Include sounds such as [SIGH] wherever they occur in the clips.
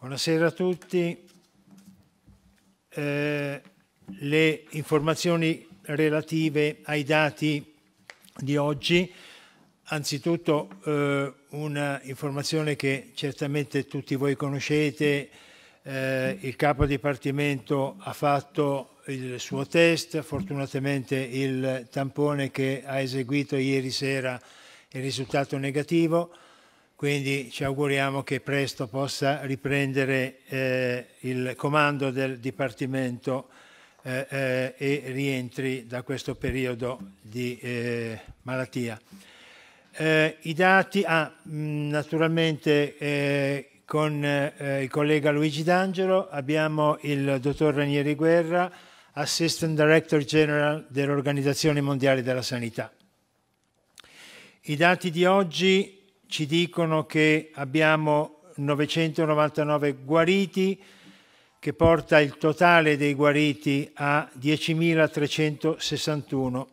Buonasera a tutti. Eh, le informazioni relative ai dati di oggi. Anzitutto eh, una informazione che certamente tutti voi conoscete, eh, il capo dipartimento ha fatto il suo test, fortunatamente il tampone che ha eseguito ieri sera è risultato negativo quindi ci auguriamo che presto possa riprendere eh, il comando del Dipartimento eh, eh, e rientri da questo periodo di eh, malattia. Eh, I dati, ah, mm, naturalmente eh, con il collega Luigi D'Angelo abbiamo il dottor Ranieri Guerra, Assistant Director General dell'Organizzazione Mondiale della Sanità. I dati di oggi ci dicono che abbiamo 999 guariti, che porta il totale dei guariti a 10.361.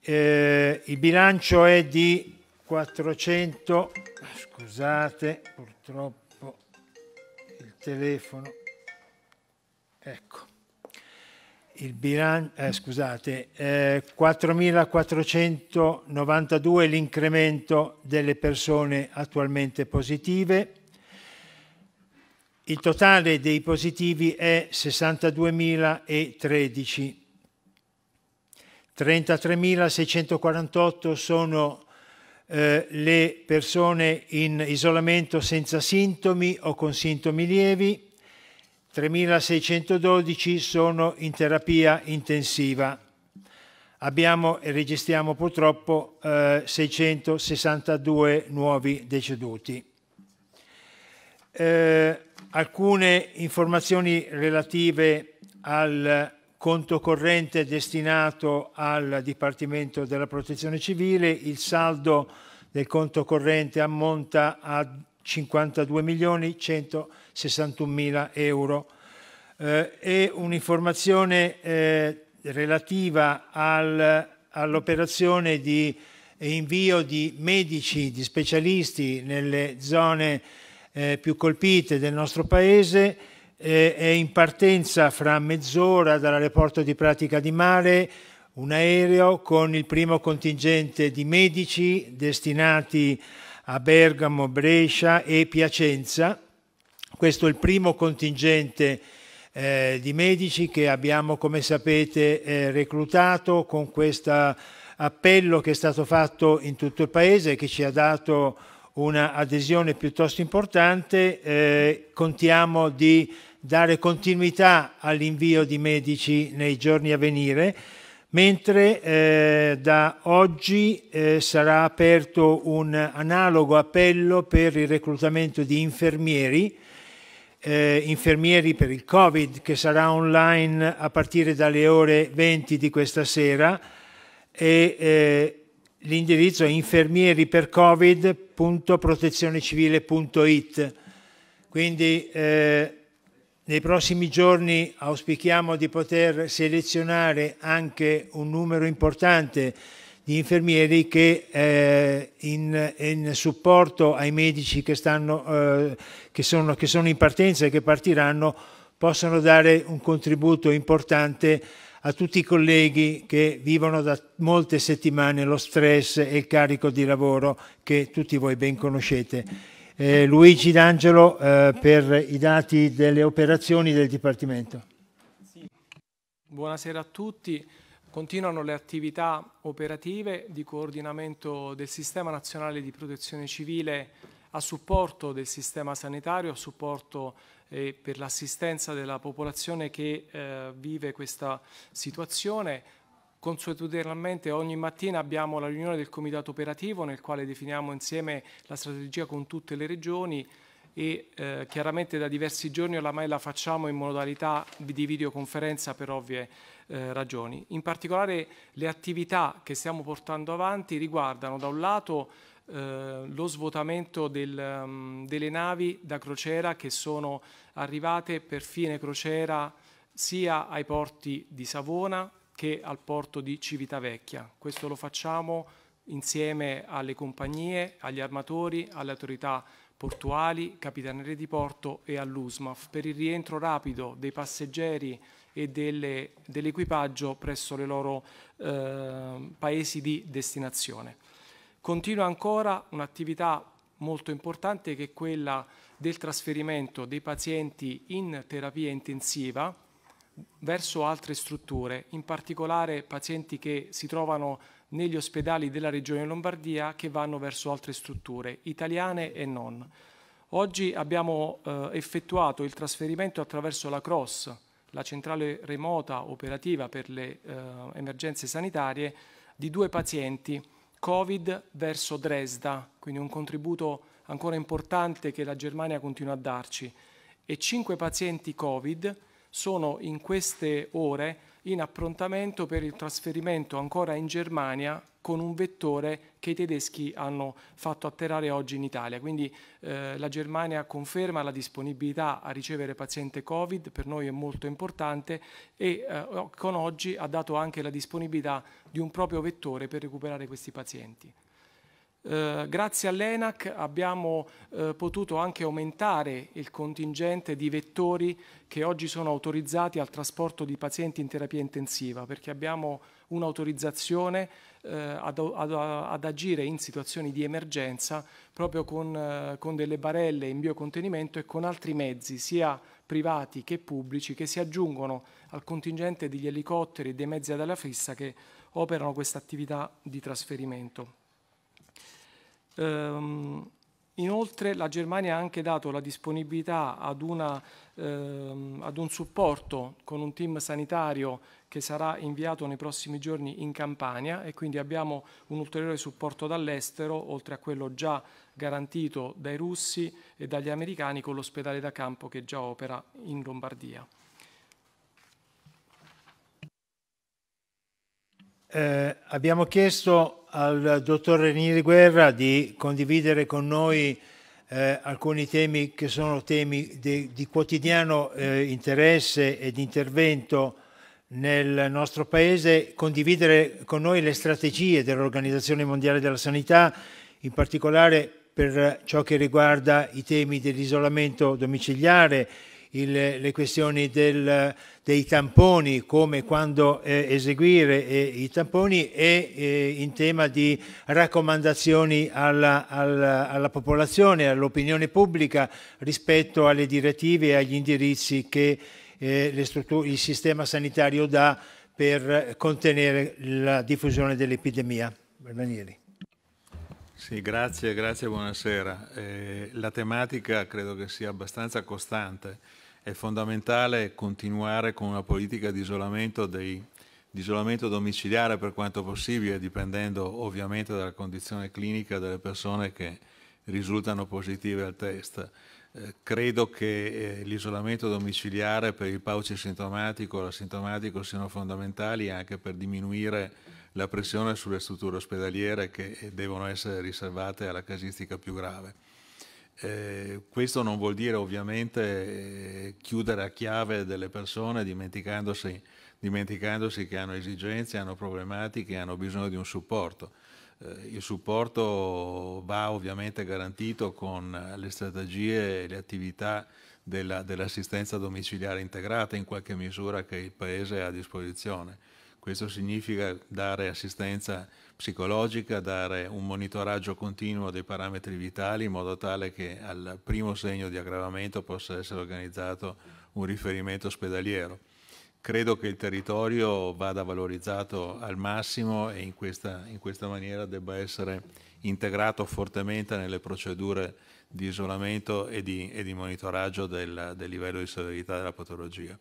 Eh, il bilancio è di 400, scusate purtroppo il telefono, ecco, il bilancio, eh, scusate, eh, 4.492 l'incremento delle persone attualmente positive. Il totale dei positivi è 62.013. 33.648 sono eh, le persone in isolamento senza sintomi o con sintomi lievi. 3.612 sono in terapia intensiva. Abbiamo e registriamo purtroppo eh, 662 nuovi deceduti. Eh, alcune informazioni relative al conto corrente destinato al Dipartimento della Protezione Civile, il saldo del conto corrente ammonta a 52 milioni 100 61.000 euro. Eh, e un'informazione eh, relativa al, all'operazione di invio di medici, di specialisti nelle zone eh, più colpite del nostro Paese eh, è in partenza fra mezz'ora dall'aeroporto di Pratica di Mare un aereo con il primo contingente di medici destinati a Bergamo, Brescia e Piacenza questo è il primo contingente eh, di medici che abbiamo, come sapete, eh, reclutato con questo appello che è stato fatto in tutto il Paese e che ci ha dato un'adesione piuttosto importante. Eh, contiamo di dare continuità all'invio di medici nei giorni a venire, mentre eh, da oggi eh, sarà aperto un analogo appello per il reclutamento di infermieri eh, infermieri per il Covid che sarà online a partire dalle ore 20 di questa sera e eh, l'indirizzo è infermieripercovid.protezionecivile.it. Quindi eh, nei prossimi giorni auspichiamo di poter selezionare anche un numero importante gli infermieri che eh, in, in, supporto ai medici che, stanno, eh, che, sono, che sono in partenza e che partiranno possono dare un contributo importante a tutti i colleghi che vivono da molte settimane lo stress e il carico di lavoro che tutti voi ben conoscete. Eh, Luigi D'Angelo eh, per i dati delle operazioni del Dipartimento. Buonasera a tutti. Continuano le attività operative di coordinamento del Sistema Nazionale di Protezione Civile a supporto del sistema sanitario, a supporto eh, per l'assistenza della popolazione che eh, vive questa situazione. Consuetudinalmente ogni mattina abbiamo la riunione del comitato operativo nel quale definiamo insieme la strategia con tutte le regioni e eh, chiaramente da diversi giorni oramai la facciamo in modalità di videoconferenza per ovvie eh, ragioni. In particolare le attività che stiamo portando avanti riguardano da un lato eh, lo svuotamento del, um, delle navi da crociera che sono arrivate per fine crociera sia ai porti di Savona che al porto di Civitavecchia. Questo lo facciamo insieme alle compagnie, agli armatori, alle autorità portuali, capitanere di Porto e all'USMAF per il rientro rapido dei passeggeri e delle, dell'equipaggio presso i loro eh, paesi di destinazione. Continua ancora un'attività molto importante che è quella del trasferimento dei pazienti in terapia intensiva verso altre strutture, in particolare pazienti che si trovano negli ospedali della Regione Lombardia che vanno verso altre strutture, italiane e non. Oggi abbiamo eh, effettuato il trasferimento attraverso la CROSS, la centrale remota operativa per le eh, emergenze sanitarie di due pazienti Covid verso Dresda, quindi un contributo ancora importante che la Germania continua a darci. E cinque pazienti Covid sono in queste ore in approntamento per il trasferimento ancora in Germania con un vettore che i tedeschi hanno fatto atterrare oggi in Italia. Quindi eh, la Germania conferma la disponibilità a ricevere paziente Covid, per noi è molto importante e eh, con oggi ha dato anche la disponibilità di un proprio vettore per recuperare questi pazienti. Eh, grazie all'ENAC abbiamo eh, potuto anche aumentare il contingente di vettori che oggi sono autorizzati al trasporto di pazienti in terapia intensiva, perché abbiamo un'autorizzazione eh, ad, ad, ad, agire in situazioni di emergenza proprio con, eh, con delle barelle in biocontenimento e con altri mezzi, sia privati che pubblici, che si aggiungono al contingente degli elicotteri e dei mezzi ad alla fissa che operano questa attività di trasferimento. Ehm, Inoltre la Germania ha anche dato la disponibilità ad, una, ehm, ad, un supporto con un team sanitario che sarà inviato nei prossimi giorni in Campania e quindi abbiamo un ulteriore supporto dall'estero, oltre a quello già garantito dai russi e dagli americani con l'ospedale da campo che già opera in Lombardia. Eh, abbiamo chiesto al dottor Renier Guerra di condividere con noi eh, alcuni temi che sono temi di, di quotidiano eh, interesse ed intervento nel nostro Paese, condividere con noi le strategie dell'Organizzazione Mondiale della Sanità, in particolare per ciò che riguarda i temi dell'isolamento domiciliare il, le questioni del, dei tamponi, come quando eh, eseguire eh, i tamponi e eh, in tema di raccomandazioni alla, alla, alla popolazione, all'opinione pubblica rispetto alle direttive e agli indirizzi che eh, il sistema sanitario dà per contenere la diffusione dell'epidemia. Danieli. Sì, grazie, grazie, buonasera. Eh, la tematica credo che sia abbastanza costante. È fondamentale continuare con una politica di isolamento, dei, di isolamento domiciliare per quanto possibile, dipendendo ovviamente dalla condizione clinica delle persone che risultano positive al test. Eh, credo che eh, l'isolamento domiciliare per il pauci sintomatico e l'asintomatico siano fondamentali anche per diminuire la pressione sulle strutture ospedaliere che devono essere riservate alla casistica più grave. Eh, questo non vuol dire ovviamente eh, chiudere a chiave delle persone dimenticandosi, dimenticandosi che hanno esigenze, hanno problematiche, hanno bisogno di un supporto. Eh, il supporto va ovviamente garantito con le strategie e le attività della, dell'assistenza domiciliare integrata in qualche misura che il Paese ha a disposizione questo significa dare assistenza psicologica, dare un monitoraggio continuo dei parametri vitali in modo tale che al primo segno di aggravamento possa essere organizzato un riferimento ospedaliero. Credo che il territorio vada valorizzato al massimo e in questa, in questa maniera debba essere integrato fortemente nelle procedure di isolamento e di, e di monitoraggio del, del livello di severità della patologia.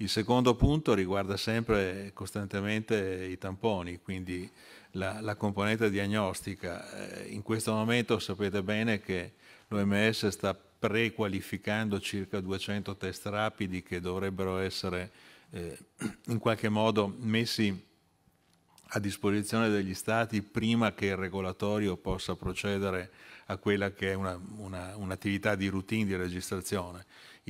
Il secondo punto riguarda sempre costantemente i tamponi, quindi la, la componente diagnostica. Eh, in questo momento sapete bene che l'OMS sta prequalificando circa 200 test rapidi che dovrebbero essere eh, in qualche modo messi a disposizione degli stati prima che il regolatorio possa procedere a quella che è una, una, un'attività di routine di registrazione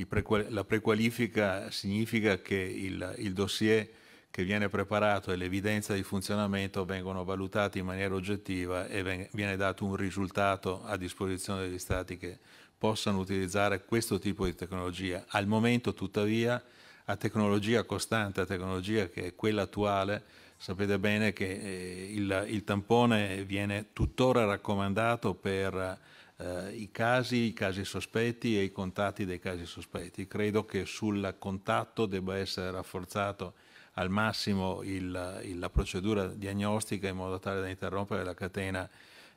prequal- la prequalifica significa che il, il dossier che viene preparato e l'evidenza di funzionamento vengono valutati in maniera oggettiva e viene dato un risultato a disposizione degli Stati che possano utilizzare questo tipo di tecnologia. Al momento, tuttavia, a tecnologia costante, a tecnologia che è quella attuale, sapete bene che eh, il, il tampone viene tuttora raccomandato per eh, i casi, i casi sospetti e i contatti dei casi sospetti. Credo che sul contatto debba essere rafforzato al massimo il, il, la procedura diagnostica in modo tale da interrompere la catena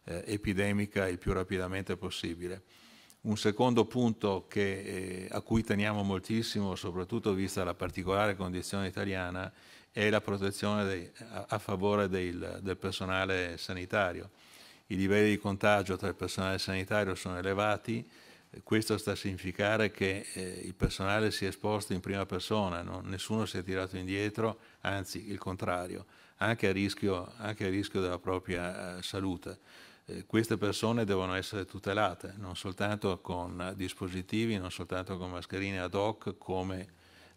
eh, epidemica il più rapidamente possibile. Un secondo punto che, eh, a cui teniamo moltissimo, soprattutto vista la particolare condizione italiana, è la protezione dei, a, a, favore del, del personale sanitario i livelli di contagio tra il personale sanitario sono elevati, eh, questo sta a significare che eh, il personale si è esposto in prima persona, no? nessuno si è tirato indietro, anzi il contrario, anche a rischio, anche a rischio della propria eh, salute. Eh, queste persone devono essere tutelate, non soltanto con dispositivi, non soltanto con mascherine ad hoc, come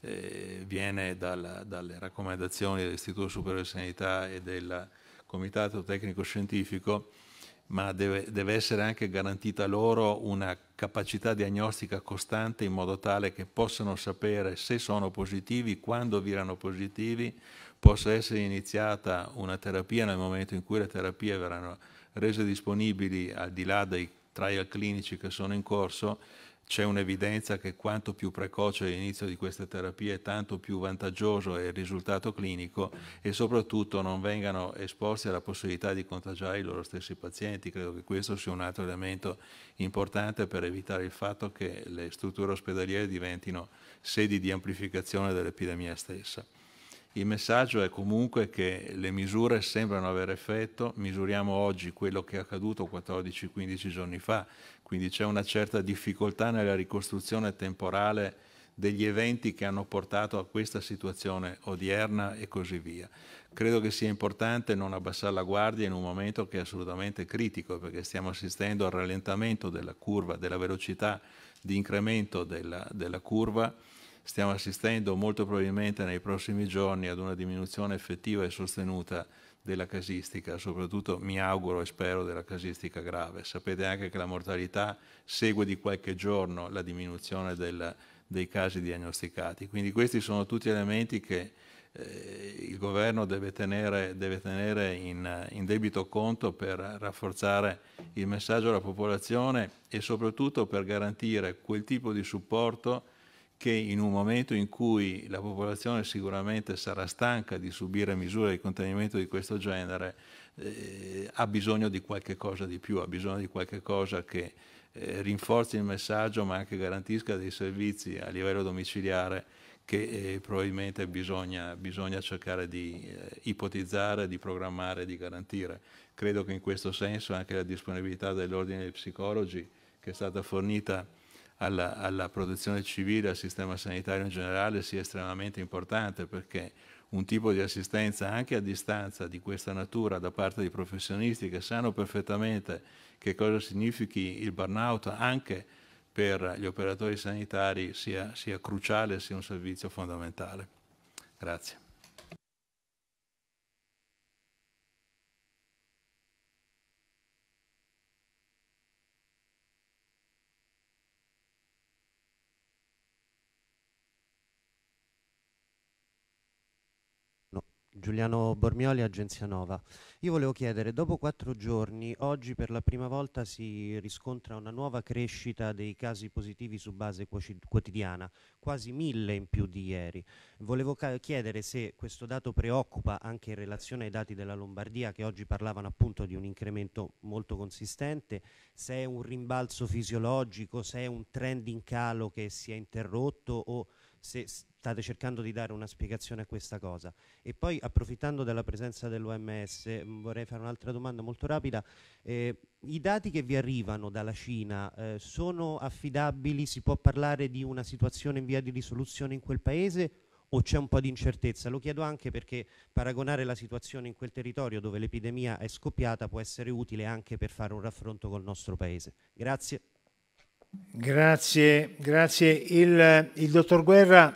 eh, viene dalla, dalle raccomandazioni dell'Istituto Superiore di Sanità e del Comitato Tecnico Scientifico, ma deve, deve, essere anche garantita loro una capacità diagnostica costante in modo tale che possano sapere se sono positivi, quando virano positivi, possa essere iniziata una terapia nel momento in cui le terapie verranno rese disponibili al di là dei trial clinici che sono in corso c'è un'evidenza che quanto più precoce l'inizio di queste terapie tanto più vantaggioso è il risultato clinico e soprattutto non vengano esposti alla possibilità di contagiare i loro stessi pazienti. Credo che questo sia un altro elemento importante per evitare il fatto che le strutture ospedaliere diventino sedi di amplificazione dell'epidemia stessa. Il messaggio è comunque che le misure sembrano avere effetto, misuriamo oggi quello che è accaduto 14-15 giorni fa, quindi c'è una certa difficoltà nella ricostruzione temporale degli eventi che hanno portato a questa situazione odierna e così via. Credo che sia importante non abbassare la guardia in un momento che è assolutamente critico perché stiamo assistendo al rallentamento della curva, della velocità di incremento della, della curva, stiamo assistendo molto probabilmente nei prossimi giorni ad una diminuzione effettiva e sostenuta della casistica, soprattutto mi auguro e spero della casistica grave. Sapete anche che la mortalità segue di qualche giorno la diminuzione del, dei casi diagnosticati. Quindi questi sono tutti elementi che eh, il governo deve tenere, deve tenere in, in debito conto per rafforzare il messaggio alla popolazione e soprattutto per garantire quel tipo di supporto che in un momento in cui la popolazione sicuramente sarà stanca di subire misure di contenimento di questo genere, eh, ha bisogno di qualche cosa di più, ha bisogno di qualche cosa che eh, rinforzi il messaggio ma anche garantisca dei servizi a livello domiciliare che eh, probabilmente bisogna, bisogna, cercare di eh, ipotizzare, di programmare, di garantire. Credo che in questo senso anche la disponibilità dell'ordine dei psicologi che è stata fornita alla, alla protezione civile, al sistema sanitario in generale sia estremamente importante perché un tipo di assistenza anche a distanza di questa natura da parte di professionisti che sanno perfettamente che cosa significhi il burnout anche per gli operatori sanitari sia, sia cruciale sia un servizio fondamentale. Grazie. Giuliano Bormioli, Agenzia Nova. Io volevo chiedere, dopo quattro giorni, oggi per la prima volta si riscontra una nuova crescita dei casi positivi su base quotidiana, quasi mille in più di ieri. Volevo chiedere se questo dato preoccupa anche in relazione ai dati della Lombardia, che oggi parlavano appunto di un incremento molto consistente, se è un rimbalzo fisiologico, se è un trend in calo che si è interrotto o se state cercando di dare una spiegazione a questa cosa. E poi approfittando della presenza dell'OMS mm, vorrei fare un'altra domanda molto rapida. Eh, I dati che vi arrivano dalla Cina eh, sono affidabili? Si può parlare di una situazione in via di risoluzione in quel paese? O c'è un po' di incertezza? Lo chiedo anche perché paragonare la situazione in quel territorio dove l'epidemia è scoppiata può essere utile anche per fare un raffronto col nostro paese. Grazie. Grazie, grazie. Il, il dottor Guerra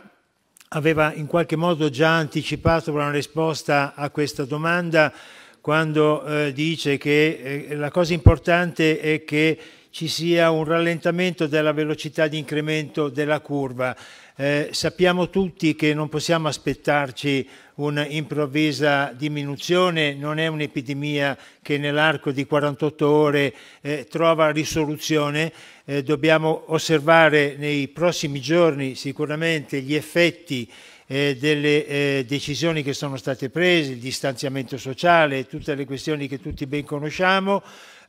aveva in qualche modo già anticipato una risposta a questa domanda quando eh, dice che eh, la cosa importante è che ci sia un rallentamento della velocità di incremento della curva. Eh, sappiamo tutti che non possiamo aspettarci un'improvvisa diminuzione, non è un'epidemia che nell'arco di 48 ore eh, trova risoluzione. Eh, dobbiamo osservare nei prossimi giorni sicuramente gli effetti eh, delle eh, decisioni che sono state prese, il distanziamento sociale, tutte le questioni che tutti ben conosciamo.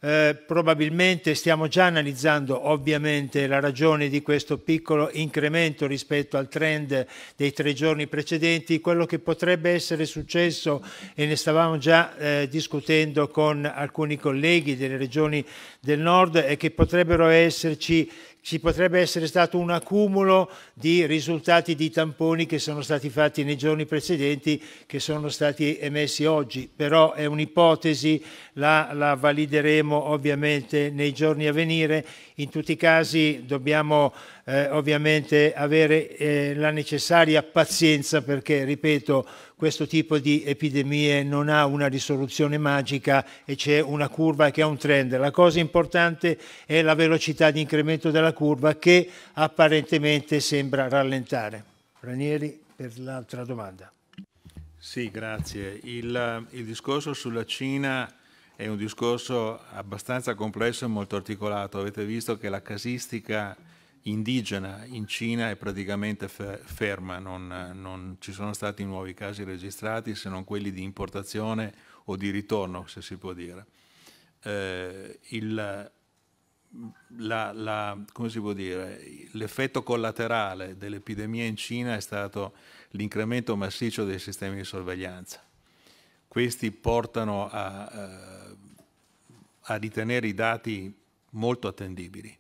Eh, probabilmente stiamo già analizzando ovviamente la ragione di questo piccolo incremento rispetto al trend dei tre giorni precedenti, quello che potrebbe essere successo e ne stavamo già eh, discutendo con alcuni colleghi delle regioni del nord è che potrebbero esserci ci potrebbe essere stato un accumulo di risultati di tamponi che sono stati fatti nei giorni precedenti, che sono stati emessi oggi, però è un'ipotesi, la, la, valideremo ovviamente nei giorni a venire. In tutti i casi dobbiamo eh, ovviamente avere eh, la necessaria pazienza perché, ripeto, questo tipo di epidemie non ha una risoluzione magica e c'è una curva che ha un trend. La cosa importante è la velocità di incremento della curva che apparentemente sembra rallentare. Ranieri per l'altra domanda. Sì, grazie. Il, eh, il discorso sulla Cina è un discorso abbastanza complesso e molto articolato. Avete visto che la casistica indigena in Cina è praticamente ferma, non, non, ci sono stati nuovi casi registrati se non quelli di importazione o di ritorno, se si può dire. Eh, il, la, la, si può dire? l'effetto collaterale dell'epidemia in Cina è stato l'incremento massiccio dei sistemi di sorveglianza. Questi portano a, eh, a ritenere i dati molto attendibili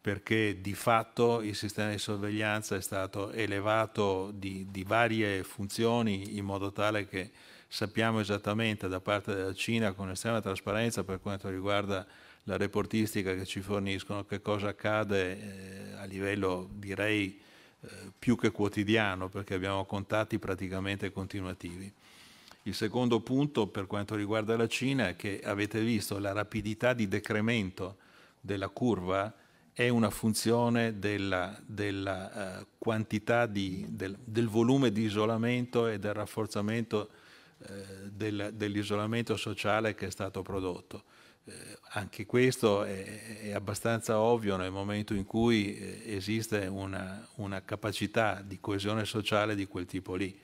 perché di fatto il sistema di sorveglianza è stato elevato di, di, varie funzioni in modo tale che sappiamo esattamente da parte della Cina con estrema trasparenza per quanto riguarda la reportistica che ci forniscono che cosa accade eh, a livello direi eh, più che quotidiano perché abbiamo contatti praticamente continuativi. Il secondo punto per quanto riguarda la Cina è che avete visto la rapidità di decremento della curva è una funzione della, della uh, quantità di, del, del, volume di isolamento e del rafforzamento uh, del, dell'isolamento sociale che è stato prodotto. Uh, anche questo è, è, abbastanza ovvio nel momento in cui eh, esiste una, una, capacità di coesione sociale di quel tipo lì.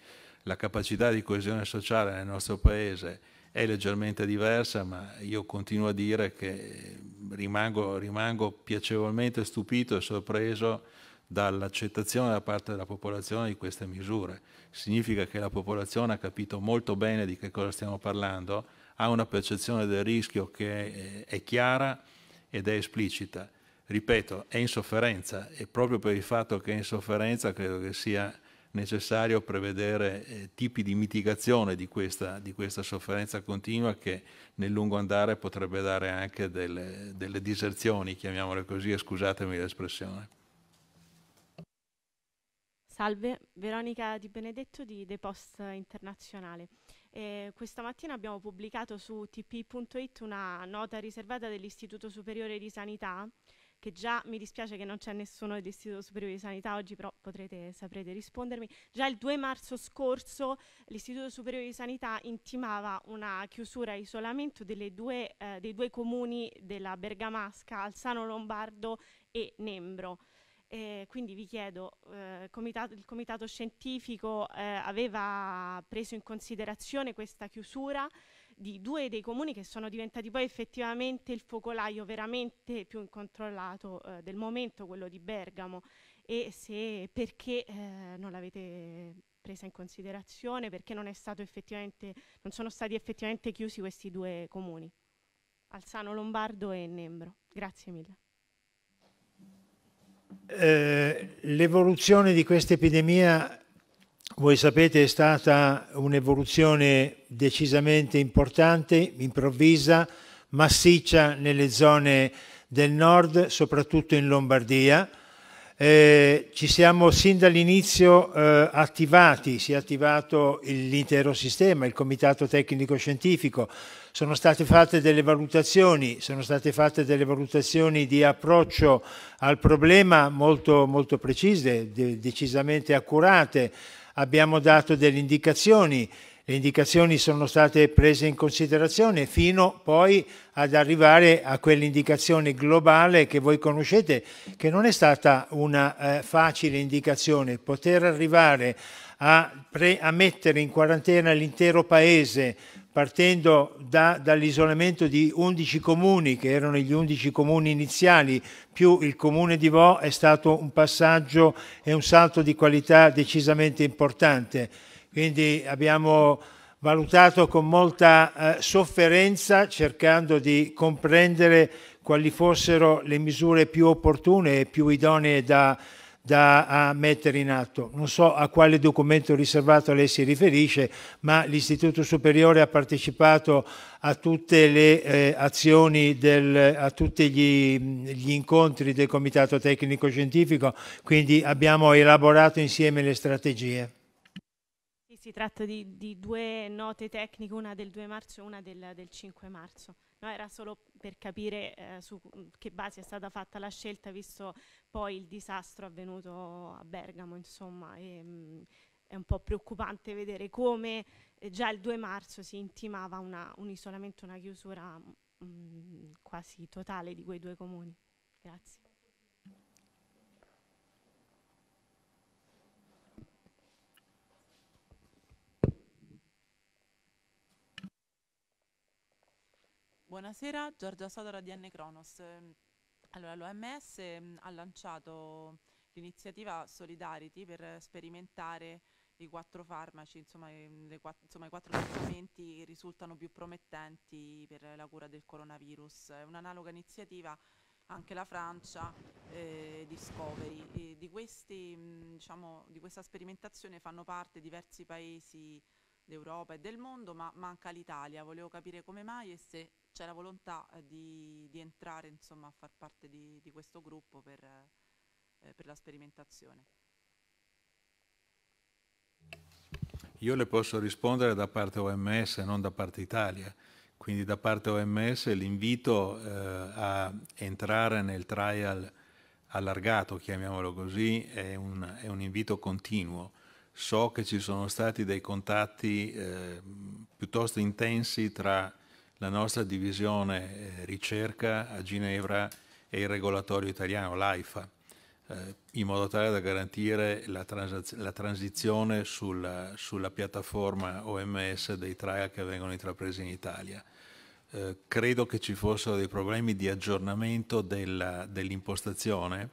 La capacità di coesione sociale nel nostro Paese è leggermente diversa, ma io continuo a dire che rimango, rimango piacevolmente stupito e sorpreso dall'accettazione da parte della popolazione di queste misure. Significa che la popolazione ha capito molto bene di che cosa stiamo parlando, ha una percezione del rischio che eh, è chiara ed è esplicita. Ripeto, è in sofferenza e proprio per il fatto che è in sofferenza credo che sia necessario prevedere eh, tipi di mitigazione di questa, di questa, sofferenza continua che nel lungo andare potrebbe dare anche delle, delle diserzioni, chiamiamole così, e scusatemi l'espressione. Salve, Veronica Di Benedetto di The Post Internazionale. Eh, questa mattina abbiamo pubblicato su tp.it una nota riservata dell'Istituto Superiore di Sanità che già mi dispiace che non c'è nessuno dell'Istituto Superiore di Sanità oggi, però potrete, saprete rispondermi. Già il 2 marzo scorso l'Istituto Superiore di Sanità intimava una chiusura e isolamento due, eh, dei due comuni della Bergamasca, Alzano Lombardo e Nembro. Eh, quindi vi chiedo, eh, comitato, il comitato scientifico eh, aveva preso in considerazione questa chiusura? di due dei comuni che sono diventati poi effettivamente il focolaio veramente più incontrollato eh, del momento, quello di Bergamo, e se perché eh, non l'avete presa in considerazione, perché non, non sono stati effettivamente chiusi questi due comuni, Alzano Lombardo e Nembro. Grazie mille. Eh, L'evoluzione di questa epidemia voi sapete è stata un'evoluzione decisamente importante, improvvisa, massiccia nelle zone del nord, soprattutto in Lombardia. Eh, ci siamo sin dall'inizio eh, attivati, si è attivato l'intero sistema, il Comitato Tecnico Scientifico, sono state fatte delle valutazioni, sono state fatte delle valutazioni di approccio al problema molto, molto precise, de decisamente accurate abbiamo dato delle indicazioni, le indicazioni sono state prese in considerazione fino poi ad arrivare a quell'indicazione globale che voi conoscete, che non è stata una eh, facile indicazione, poter arrivare a, a mettere in quarantena l'intero paese partendo da, dall'isolamento di 11 comuni, che erano gli 11 comuni iniziali, più il comune di Vo, è stato un passaggio e un salto di qualità decisamente importante. Quindi abbiamo valutato con molta eh, sofferenza, cercando di comprendere quali fossero le misure più opportune e più idonee da, da mettere in atto. Non so a quale documento riservato lei si riferisce, ma l'Istituto Superiore ha partecipato a tutte le eh, azioni, del, a tutti gli, gli, incontri del Comitato Tecnico Scientifico, quindi abbiamo elaborato insieme le strategie. Si tratta di, di due note tecniche, una del 2 marzo e una del, del 5 marzo. No, era solo per capire eh, su che base è stata fatta la scelta, visto poi il disastro avvenuto a Bergamo, insomma. E, mh, mm, è un po' preoccupante vedere come eh, già il 2 marzo si intimava una, un isolamento, una chiusura mh, mm, quasi totale di quei due comuni. Grazie. Buonasera, Giorgia Sodora di N Cronos. Ehm, allora, l'OMS ehm, ha lanciato l'iniziativa Solidarity per sperimentare i quattro farmaci, insomma, ehm, quatt- insomma i quattro trattamenti che risultano più promettenti per la cura del coronavirus. È un'analoga iniziativa anche la Francia eh, Discovery. E di, questi, diciamo, di questa sperimentazione fanno parte diversi paesi d'Europa e del mondo, ma manca l'Italia. Volevo capire come mai e se c'è la volontà eh, di, di, entrare insomma, a far parte di, di questo gruppo per, eh, per la sperimentazione. Io le posso rispondere da parte OMS, non da parte Italia. Quindi da parte OMS l'invito eh, a entrare nel trial allargato, chiamiamolo così, è un, è un, invito continuo. So che ci sono stati dei contatti eh, piuttosto intensi tra la nostra divisione eh, ricerca a Ginevra e il regolatorio italiano, l'AIFA, eh, in modo tale da garantire la, trans la transizione sulla, sulla, piattaforma OMS dei trial che vengono intrapresi in Italia. Eh, credo che ci fossero dei problemi di aggiornamento dell'impostazione,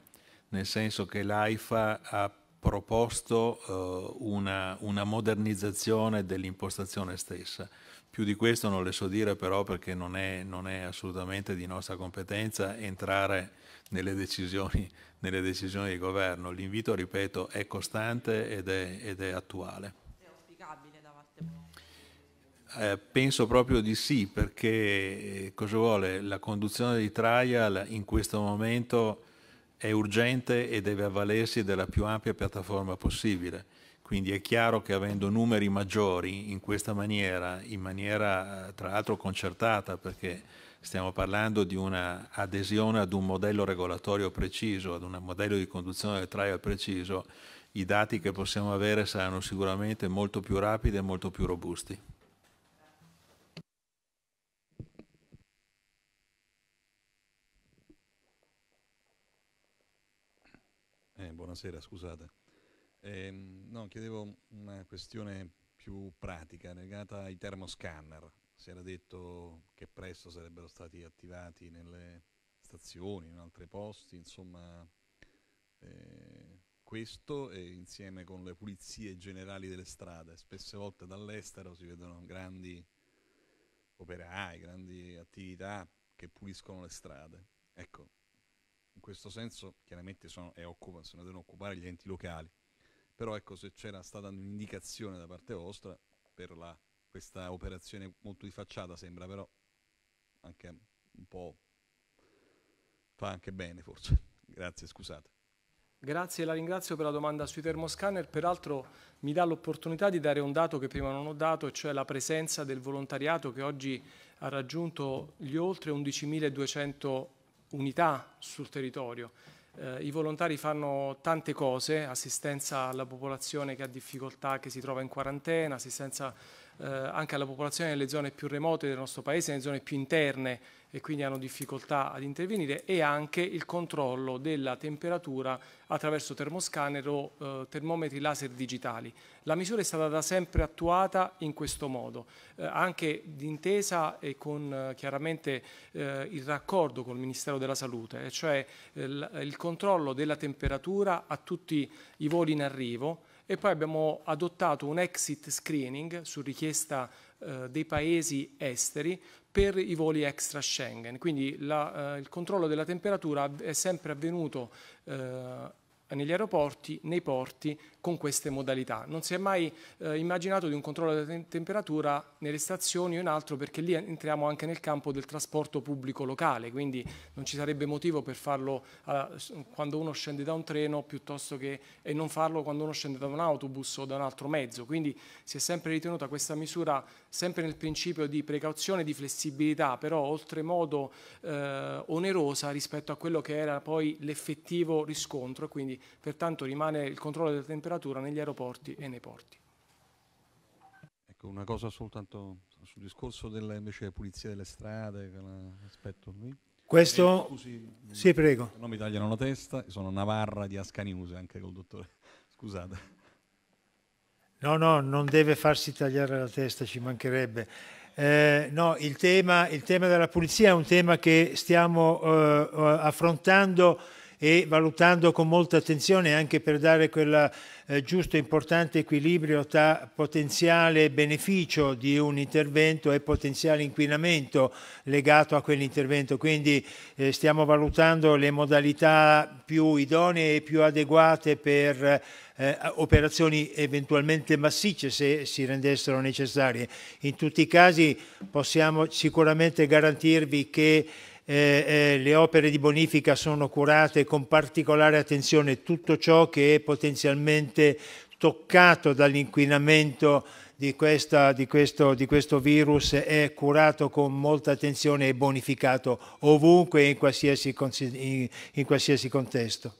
nel senso che l'AIFA ha proposto eh, una, una modernizzazione dell'impostazione stessa più di questo non le so dire però perché non è, non è assolutamente di nostra competenza entrare nelle decisioni, nelle decisioni del governo. L'invito, ripeto, è costante ed è, ed è attuale. È auspicabile da parte eh, penso proprio di sì, perché eh, cosa vuole? La conduzione di trial in questo momento è urgente e deve avvalersi della più ampia piattaforma possibile. Quindi è chiaro che avendo numeri maggiori in questa maniera, in maniera eh, tra l'altro concertata, perché stiamo parlando di una adesione ad un modello regolatorio preciso, ad un modello di conduzione del trial preciso, i dati che possiamo avere saranno sicuramente molto più rapidi e molto più robusti. Eh, buonasera, scusate. Eh, no, chiedevo una questione più pratica legata ai termoscanner. Si era detto che presto sarebbero stati attivati nelle stazioni, in altri posti, insomma eh, questo e insieme con le pulizie generali delle strade. Spesse volte dall'estero si vedono grandi operai, grandi attività che puliscono le strade. Ecco, in questo senso chiaramente sono, è occupa, se ne devono occupare gli enti locali. Però ecco, se c'era stata un'indicazione da parte vostra per la, questa operazione molto di facciata, sembra però anche un po' fa anche bene forse. [LAUGHS] Grazie, scusate. Grazie, la ringrazio per la domanda sui termoscanner. Peraltro mi dà l'opportunità di dare un dato che prima non ho dato, e cioè la presenza del volontariato che oggi ha raggiunto gli oltre 11.200 unità sul territorio. Eh, I volontari fanno tante cose, assistenza alla popolazione che ha difficoltà, che si trova in quarantena, assistenza eh, anche alla popolazione nelle zone più remote del nostro Paese, nelle zone più interne e quindi hanno difficoltà ad intervenire e anche il controllo della temperatura attraverso termoscanner o eh, termometri laser digitali. La misura è stata da sempre attuata in questo modo, eh, anche d'intesa e con eh, chiaramente eh, il raccordo col Ministero della Salute, cioè eh, il controllo della temperatura a tutti i voli in arrivo e poi abbiamo adottato un exit screening su richiesta eh, dei paesi esteri per i voli extra Schengen. Quindi la, eh, il controllo della temperatura è sempre avvenuto eh, negli aeroporti, nei porti, con queste modalità. Non si è mai eh, immaginato di un controllo della te temperatura nelle stazioni o in altro, perché lì entriamo anche nel campo del trasporto pubblico locale, quindi non ci sarebbe motivo per farlo eh, quando uno scende da un treno piuttosto che e non farlo quando uno scende da un autobus o da un altro mezzo. Quindi si è sempre ritenuta questa misura sempre nel principio di precauzione e di flessibilità, però oltremodo eh, onerosa rispetto a quello che era poi l'effettivo riscontro e quindi pertanto rimane il controllo della temperatura negli aeroporti e nei porti. Ecco, una cosa soltanto sul discorso della invece, pulizia delle strade, l'aspetto qui. Questo... Eh, scusi, sì, prego. Non mi tagliano la testa, sono Navarra di Asca anche col dottore. Scusate. No, no, non deve farsi tagliare la testa, ci mancherebbe. Eh, no, il tema, il tema, della pulizia è un tema che stiamo eh, eh affrontando e valutando con molta attenzione anche per dare quel eh, giusto e importante equilibrio tra potenziale beneficio di un intervento e potenziale inquinamento legato a quell'intervento. Quindi eh, stiamo valutando le modalità più idonee e più adeguate per eh, operazioni eventualmente massicce se si rendessero necessarie. In tutti i casi possiamo sicuramente garantirvi che eh, eh, le opere di bonifica sono curate con particolare attenzione tutto ciò che è potenzialmente toccato dall'inquinamento di, questa, di, questo, di, questo, virus è curato con molta attenzione e bonificato ovunque in qualsiasi, in, in qualsiasi contesto.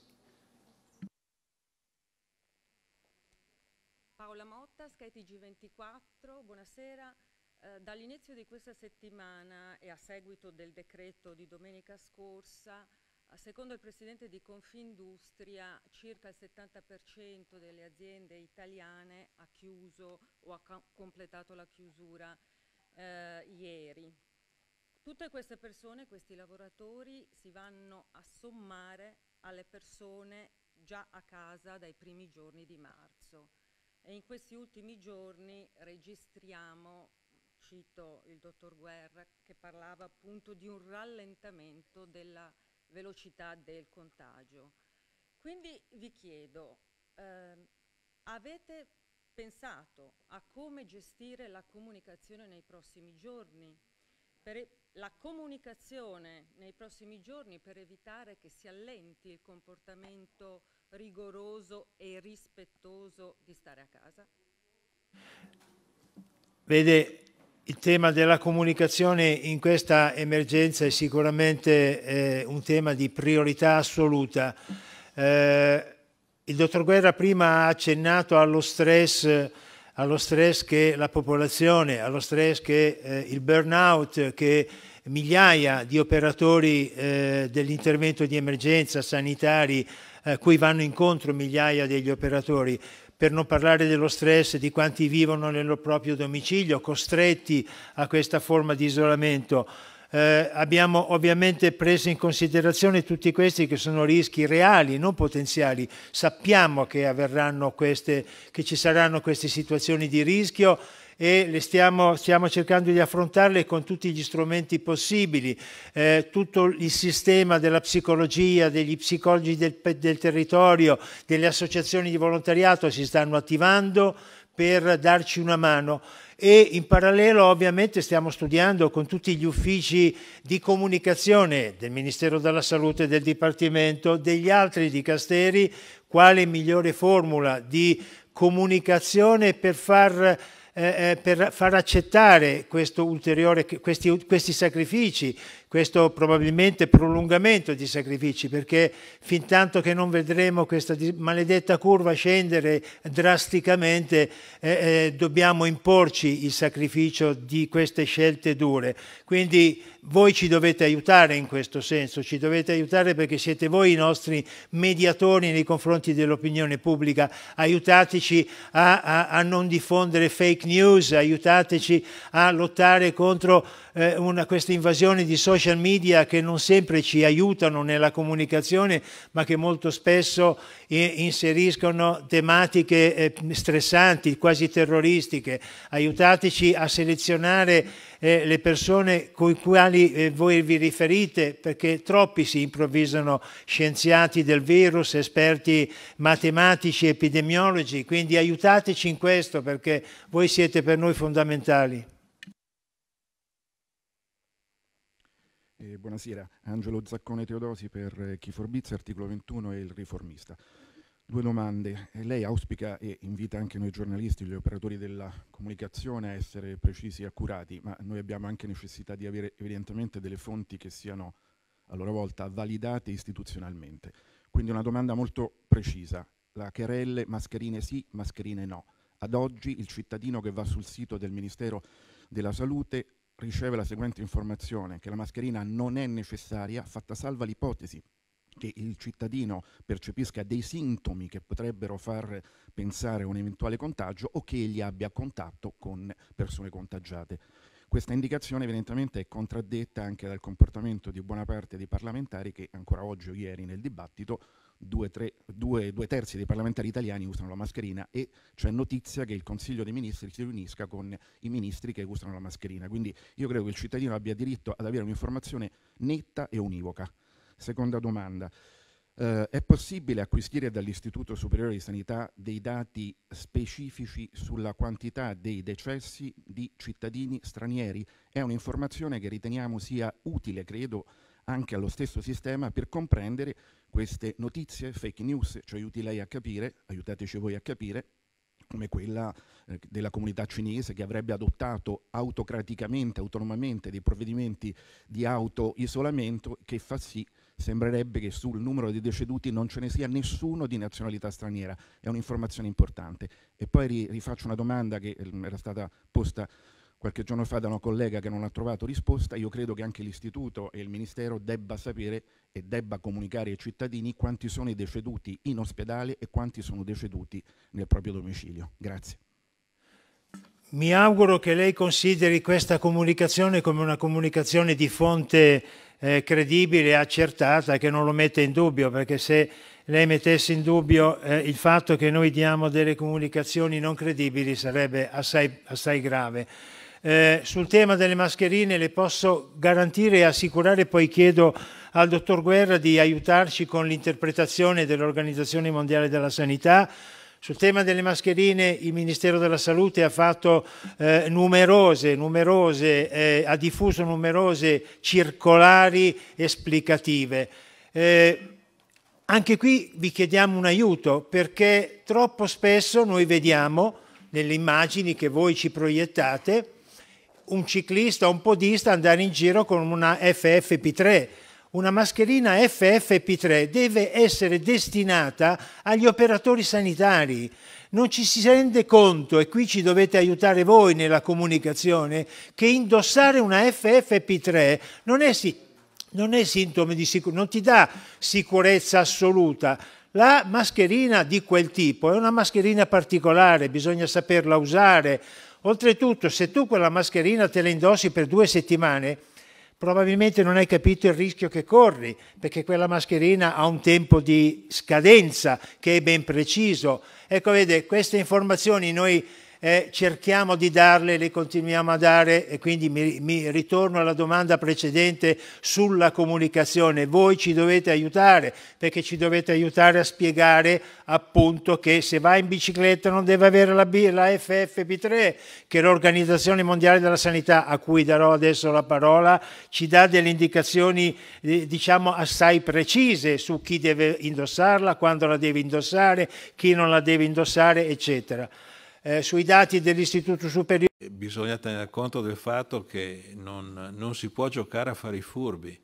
Paola Motta, SkyTG24, buonasera. Eh, dall'inizio di questa settimana e a seguito del decreto di domenica scorsa, eh, secondo il Presidente di Confindustria, circa il 70% delle aziende italiane ha chiuso o ha completato la chiusura eh, ieri. Tutte queste persone, questi lavoratori, si vanno a sommare alle persone già a casa dai primi giorni di marzo e in questi ultimi giorni registriamo cito il dottor Guerra, che parlava appunto di un rallentamento della velocità del contagio. Quindi vi chiedo, eh, avete pensato a come gestire la comunicazione nei prossimi giorni? Per la comunicazione nei prossimi giorni per evitare che si allenti il comportamento rigoroso e rispettoso di stare a casa? Vede, il tema della comunicazione in questa emergenza è sicuramente eh, un tema di priorità assoluta. Eh, il dottor Guerra prima ha accennato allo stress, allo stress che la popolazione, allo stress che eh, il burnout, che migliaia di operatori eh, dell'intervento di emergenza sanitari a eh, cui vanno incontro migliaia degli operatori per non parlare dello stress di quanti vivono nel proprio domicilio, costretti a questa forma di isolamento. Eh, abbiamo ovviamente preso in considerazione tutti questi che sono rischi reali, non potenziali. Sappiamo che, avverranno queste, che ci saranno queste situazioni di rischio e stiamo, stiamo, cercando di affrontarle con tutti gli strumenti possibili. Eh, tutto il sistema della psicologia, degli psicologi del, del territorio, delle associazioni di volontariato si stanno attivando per darci una mano e in parallelo ovviamente stiamo studiando con tutti gli uffici di comunicazione del Ministero della Salute, del Dipartimento, degli altri dicasteri quale migliore formula di comunicazione per far eh, eh, per far accettare ulteriore, questi, questi sacrifici questo probabilmente prolungamento di sacrifici, perché fin tanto che non vedremo questa maledetta curva scendere drasticamente, eh, eh, dobbiamo imporci il sacrificio di queste scelte dure. Quindi voi ci dovete aiutare in questo senso, ci dovete aiutare perché siete voi i nostri mediatori nei confronti dell'opinione pubblica, aiutateci a, a, a non diffondere fake news, aiutateci a lottare contro eh, una, questa invasione di social media che non sempre ci aiutano nella comunicazione, ma che molto spesso eh, inseriscono tematiche eh, stressanti, quasi terroristiche. Aiutateci a selezionare eh, le persone con le quali eh, voi vi riferite, perché troppi si improvvisano scienziati del virus, esperti matematici, epidemiologi, quindi aiutateci in questo perché voi siete per noi fondamentali. Eh, buonasera, Angelo Zaccone Teodosi per eh, Chi Forbizza, articolo 21 e il riformista. Due domande. Eh, lei auspica e invita anche noi giornalisti, gli operatori della comunicazione a essere precisi e accurati, ma noi abbiamo anche necessità di avere evidentemente delle fonti che siano a loro volta validate istituzionalmente. Quindi una domanda molto precisa. La querelle mascherine sì, mascherine no. Ad oggi il cittadino che va sul sito del Ministero della Salute riceve la seguente informazione, che la mascherina non è necessaria, fatta salva l'ipotesi che il cittadino percepisca dei sintomi che potrebbero far pensare a un eventuale contagio o che egli abbia contatto con persone contagiate. Questa indicazione evidentemente è contraddetta anche dal comportamento di buona parte dei parlamentari che ancora oggi o ieri nel dibattito due, tre, due, due, terzi dei parlamentari italiani usano la mascherina e c'è notizia che il Consiglio dei Ministri si riunisca con i ministri che usano la mascherina. Quindi io credo che il cittadino abbia diritto ad avere un'informazione netta e univoca. Seconda domanda. Eh, è possibile acquisire dall'Istituto Superiore di Sanità dei dati specifici sulla quantità dei decessi di cittadini stranieri? È un'informazione che riteniamo sia utile, credo, anche allo stesso sistema per comprendere queste notizie, fake news, ci cioè aiuti lei a capire, aiutateci voi a capire, come quella eh, della comunità cinese che avrebbe adottato autocraticamente, autonomamente dei provvedimenti di auto-isolamento che fa sì sembrerebbe che sul numero dei deceduti non ce ne sia nessuno di nazionalità straniera, è un'informazione importante. E poi rifaccio una domanda che ehm, era stata posta qualche giorno fa da una collega che non ha trovato risposta, io credo che anche l'Istituto e il Ministero debba sapere e debba comunicare ai cittadini quanti sono i deceduti in ospedale e quanti sono deceduti nel proprio domicilio. Grazie. Mi auguro che lei consideri questa comunicazione come una comunicazione di fonte eh, credibile, accertata, che non lo mette in dubbio, perché se lei mettesse in dubbio eh, il fatto che noi diamo delle comunicazioni non credibili sarebbe assai, assai grave. Eh, sul tema delle mascherine le posso garantire e assicurare, poi chiedo al dottor Guerra di aiutarci con l'interpretazione dell'Organizzazione Mondiale della Sanità. Sul tema delle mascherine il Ministero della Salute ha, fatto, eh, numerose, numerose, eh, ha diffuso numerose circolari esplicative. Eh, anche qui vi chiediamo un aiuto perché troppo spesso noi vediamo nelle immagini che voi ci proiettate un ciclista, un podista andare in giro con una FFP3. Una mascherina FFP3 deve essere destinata agli operatori sanitari. Non ci si rende conto, e qui ci dovete aiutare voi nella comunicazione, che indossare una FFP3 non è, non è sintomo di sicurezza, non ti dà sicurezza assoluta, la mascherina di quel tipo è una mascherina particolare, bisogna saperla usare, Oltretutto, se tu quella mascherina te la indossi per due settimane, probabilmente non hai capito il rischio che corri, perché quella mascherina ha un tempo di scadenza che è ben preciso. Ecco, vede, queste informazioni noi eh, cerchiamo di darle, le continuiamo a dare e quindi mi, mi ritorno alla domanda precedente sulla comunicazione. Voi ci dovete aiutare perché ci dovete aiutare a spiegare appunto che se va in bicicletta non deve avere la, B, la FFP3, che l'Organizzazione Mondiale della Sanità, a cui darò adesso la parola, ci dà delle indicazioni eh, diciamo assai precise su chi deve indossarla, quando la deve indossare, chi non la deve indossare, eccetera eh, sui dati dell'Istituto Superiore. Eh, bisogna tenere conto del fatto che non, non si può giocare a fare i furbi.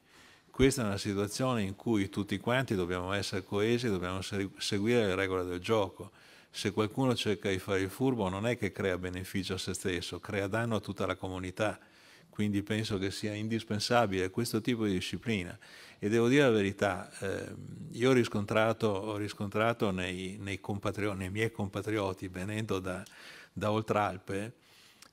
Questa è una situazione in cui tutti quanti dobbiamo essere coesi, dobbiamo seguire le regole del gioco. Se qualcuno cerca di fare il furbo non è che crea beneficio a se stesso, crea danno a tutta la comunità. Quindi penso che sia indispensabile questo tipo di disciplina. E devo dire la verità, eh, io ho riscontrato, ho riscontrato nei, nei, nei, miei compatrioti, venendo da, da Oltralpe,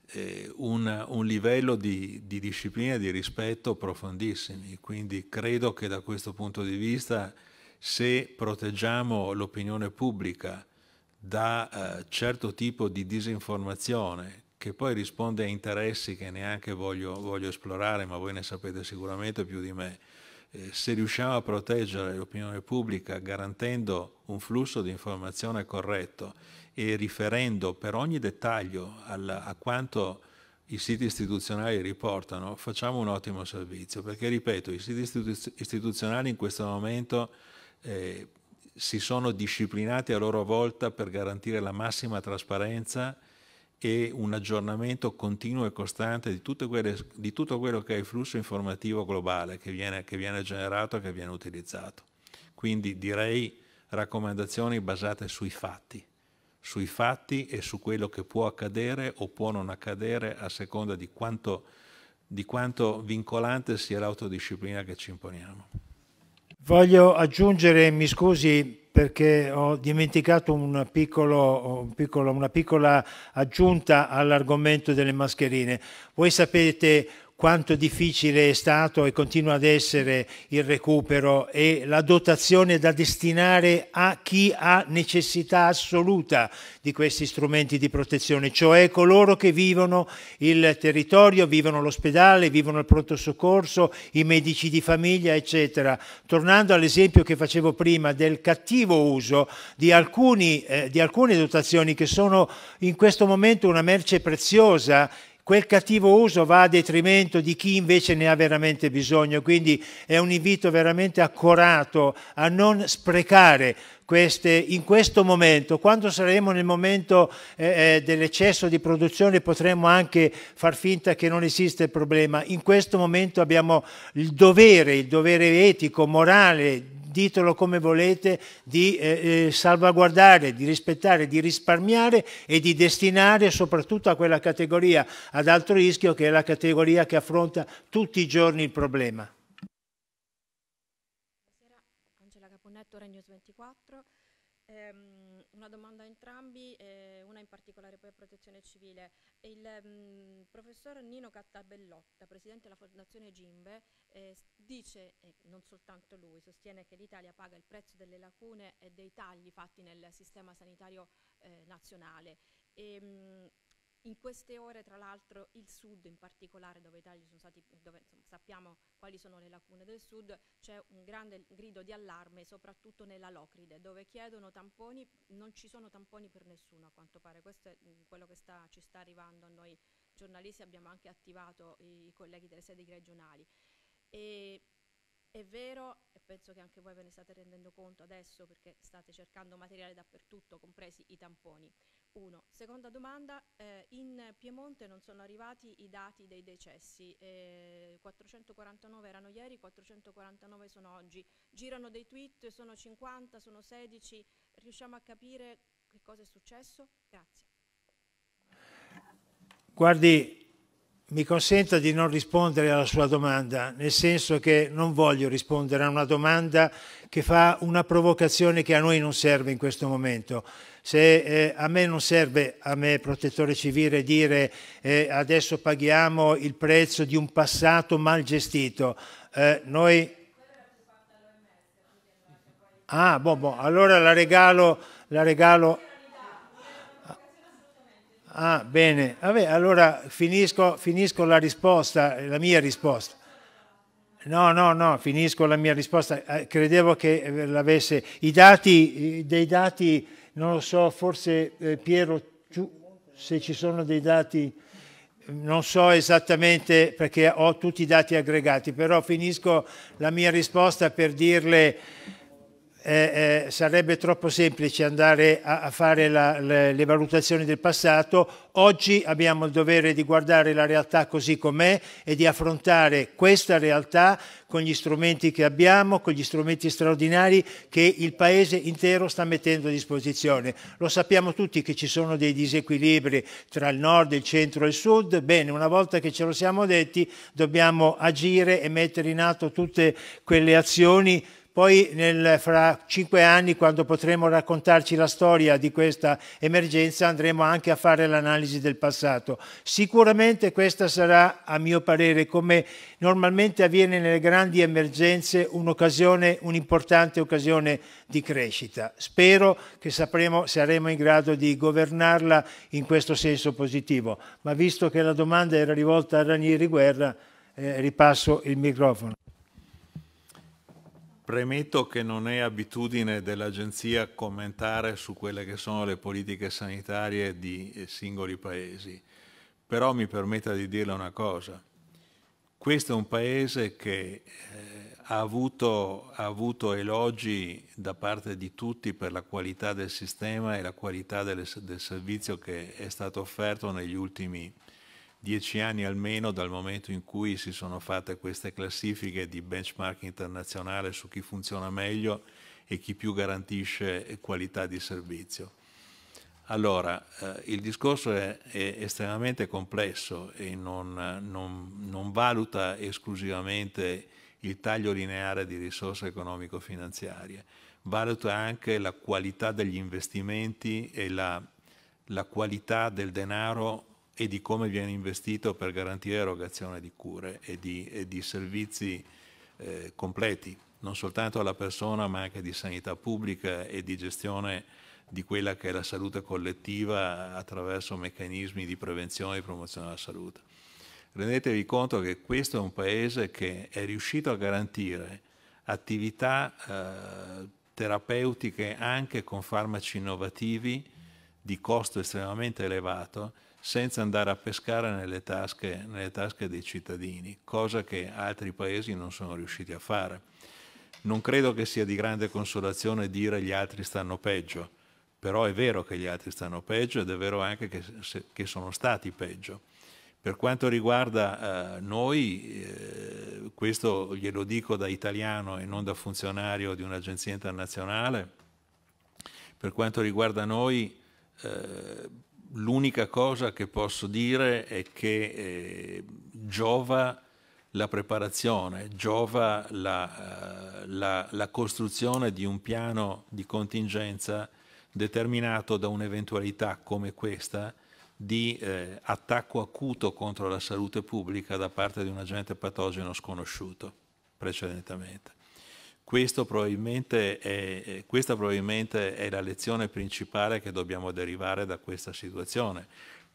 eh, un, un, livello di, di disciplina e di rispetto profondissimi. Quindi credo che da questo punto di vista, se proteggiamo l'opinione pubblica da eh, certo tipo di disinformazione, che poi risponde a interessi che neanche voglio, voglio esplorare, ma voi ne sapete sicuramente più di me, eh, se riusciamo a proteggere l'opinione pubblica garantendo un flusso di informazione corretto e riferendo per ogni dettaglio al, a quanto i siti istituzionali riportano, facciamo un ottimo servizio, perché ripeto, i siti istituzionali in questo momento eh, si sono disciplinati a loro volta per garantire la massima trasparenza e un aggiornamento continuo e costante di tutto, quello, di tutto quello che è il flusso informativo globale che viene, che viene generato e che viene utilizzato. Quindi direi raccomandazioni basate sui fatti, sui fatti e su quello che può accadere o può non accadere a seconda di quanto, di quanto vincolante sia l'autodisciplina che ci imponiamo. Voglio aggiungere, mi scusi perché ho dimenticato un piccolo, un piccolo, una piccola aggiunta all'argomento delle mascherine. Voi sapete quanto difficile è stato e continua ad essere il recupero e la dotazione da destinare a chi ha necessità assoluta di questi strumenti di protezione, cioè coloro che vivono il territorio, vivono l'ospedale, vivono il pronto soccorso, i medici di famiglia, eccetera. Tornando all'esempio che facevo prima del cattivo uso di, alcuni, eh, di alcune dotazioni che sono in questo momento una merce preziosa Quel cattivo uso va a detrimento di chi invece ne ha veramente bisogno, quindi è un invito veramente accorato a non sprecare queste, in questo momento, quando saremo nel momento eh, eh dell'eccesso di produzione potremmo anche far finta che non esista il problema. In questo momento abbiamo il dovere, il dovere etico, morale, ditelo come volete, di eh, eh, salvaguardare, di rispettare, di risparmiare e di destinare soprattutto a quella categoria ad alto rischio che è la categoria che affronta tutti i giorni il problema. Buonasera, Angela Caponnetto, Regno 24. Eh, una domanda a entrambi, eh, una in particolare poi a protezione civile il mh, mm, professor Nino Cattabellotta, presidente della Fondazione Gimbe, eh, dice, e non soltanto lui, sostiene che l'Italia paga il prezzo delle lacune e dei tagli fatti nel sistema sanitario eh, nazionale. E, ehm, mh, in queste ore, tra l'altro, il sud in particolare, dove, stati, dove insomma, sappiamo quali sono le lacune del sud, c'è un grande grido di allarme, soprattutto nella Locride, dove chiedono tamponi, non ci sono tamponi per nessuno a quanto pare, questo è mm, quello che sta, ci sta arrivando a noi giornalisti, abbiamo anche attivato i colleghi delle sedi regionali. E è vero, e penso che anche voi ve ne state rendendo conto adesso perché state cercando materiale dappertutto, compresi i tamponi. Uno. Seconda domanda, eh, in Piemonte non sono arrivati i dati dei decessi, eh, 449 erano ieri, 449 sono oggi, girano dei tweet, sono 50, sono 16, riusciamo a capire che cosa è successo? Grazie. Guardi, mi consenta di non rispondere alla sua domanda, nel senso che non voglio rispondere a una domanda che fa una provocazione che a noi non serve in questo momento. Se eh, a me non serve, a me protettore civile, dire eh, adesso paghiamo il prezzo di un passato mal gestito, eh, noi... Ah, boh, boh, allora la regalo, la regalo Ah, bene. Vabbè, allora finisco, finisco la risposta, la mia risposta. No, no, no, finisco la mia risposta. Eh, credevo che eh, l'avesse. I dati, dei dati, non lo so, forse eh, Piero, tu, se ci sono dei dati, non so esattamente perché ho tutti i dati aggregati, però finisco la mia risposta per dirle eh, eh, sarebbe troppo semplice andare a, a fare la, le, le, valutazioni del passato, oggi abbiamo il dovere di guardare la realtà così com'è e di affrontare questa realtà con gli strumenti che abbiamo, con gli strumenti straordinari che il Paese intero sta mettendo a disposizione. Lo sappiamo tutti che ci sono dei disequilibri tra il nord, il centro e il sud, bene, una volta che ce lo siamo detti dobbiamo agire e mettere in atto tutte quelle azioni poi nel, fra cinque anni, quando potremo raccontarci la storia di questa emergenza, andremo anche a fare l'analisi del passato. Sicuramente questa sarà, a mio parere, come normalmente avviene nelle grandi emergenze, un'occasione, un'importante occasione di crescita. Spero che sapremo, saremo in grado di governarla in questo senso positivo. Ma visto che la domanda era rivolta a Ranieri Guerra, eh, ripasso il microfono. Premetto che non è abitudine dell'Agenzia commentare su quelle che sono le politiche sanitarie di eh, singoli paesi, però mi permetta di dirle una cosa. Questo è un paese che eh, ha, avuto, ha avuto elogi da parte di tutti per la qualità del sistema e la qualità delle, del servizio che è stato offerto negli ultimi anni dieci anni almeno dal momento in cui si sono fatte queste classifiche di benchmark internazionale su chi funziona meglio e chi più garantisce qualità di servizio. Allora, eh, il discorso è, è, estremamente complesso e non, non, non valuta esclusivamente il taglio lineare di risorse economico-finanziarie, valuta anche la qualità degli investimenti e la, la qualità del denaro e di come viene investito per garantire l'erogazione di cure e di, e di servizi eh, completi, non soltanto alla persona ma anche di sanità pubblica e di gestione di quella che è la salute collettiva attraverso meccanismi di prevenzione e promozione della salute. Rendetevi conto che questo è un paese che è riuscito a garantire attività eh, terapeutiche anche con farmaci innovativi di costo estremamente elevato, senza andare a pescare nelle tasche, nelle tasche dei cittadini, cosa che altri paesi non sono riusciti a fare. Non credo che sia di grande consolazione dire gli altri stanno peggio, però è vero che gli altri stanno peggio ed è vero anche che, se, che sono stati peggio. Per quanto riguarda eh, noi, eh, questo glielo dico da italiano e non da funzionario di un'agenzia internazionale, per quanto riguarda noi eh, L'unica cosa che posso dire è che eh, giova la preparazione, giova la, eh, la, la, costruzione di un piano di contingenza determinato da un'eventualità come questa di eh, attacco acuto contro la salute pubblica da parte di un agente patogeno sconosciuto precedentemente probabilmente è, questa probabilmente è la lezione principale che dobbiamo derivare da questa situazione,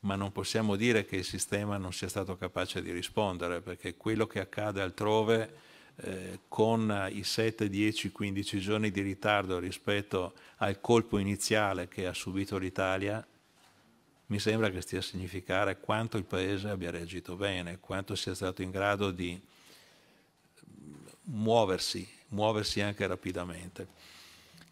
ma non possiamo dire che il sistema non sia stato capace di rispondere, perché quello che accade altrove... Eh, con i 7, 10, 15 giorni di ritardo rispetto al colpo iniziale che ha subito l'Italia, mi sembra che stia a significare quanto il Paese abbia reagito bene, quanto sia stato in grado di muoversi muoversi anche rapidamente.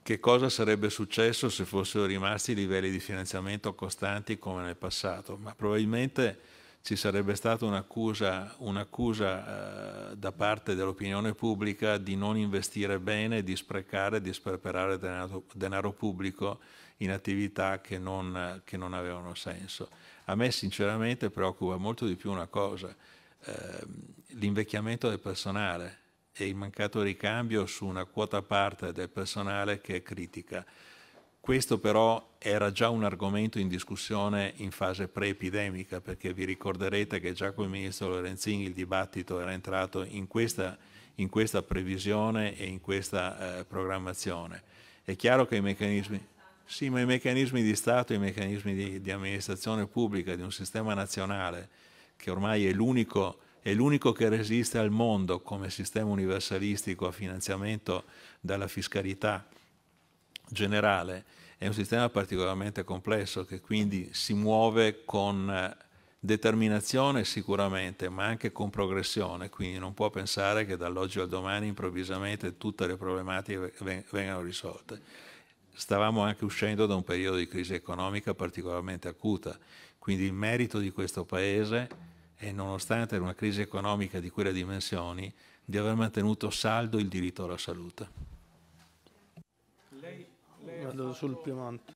Che cosa sarebbe successo se fossero rimasti livelli di finanziamento costanti come nel passato? Ma probabilmente ci sarebbe stata un'accusa, un'accusa eh, da parte dell'opinione pubblica di non investire bene, di sprecare, di sperperare denaro, denaro pubblico in attività che non, che non, avevano senso. A me sinceramente preoccupa molto di più una cosa, eh, l'invecchiamento del personale e il mancato ricambio su una quota parte del personale che è critica. Questo però era già un argomento in discussione in fase pre-epidemica, perché vi ricorderete che già con il ministro Lorenzini il dibattito era entrato in questa, in questa previsione e in questa eh, programmazione. È chiaro che i meccanismi... Sì, ma i meccanismi di Stato, i meccanismi di, di amministrazione pubblica, di un sistema nazionale che ormai è l'unico è l'unico che resiste al mondo come sistema universalistico a finanziamento dalla fiscalità generale, è un sistema particolarmente complesso che quindi si muove con eh, determinazione sicuramente, ma anche con progressione, quindi non può pensare che dall'oggi al domani improvvisamente tutte le problematiche vengano risolte. Stavamo anche uscendo da un periodo di crisi economica particolarmente acuta, quindi il merito di questo Paese e nonostante una crisi economica di quelle dimensioni, di aver mantenuto saldo il diritto alla salute. Lei, lei Vado sul Piemonte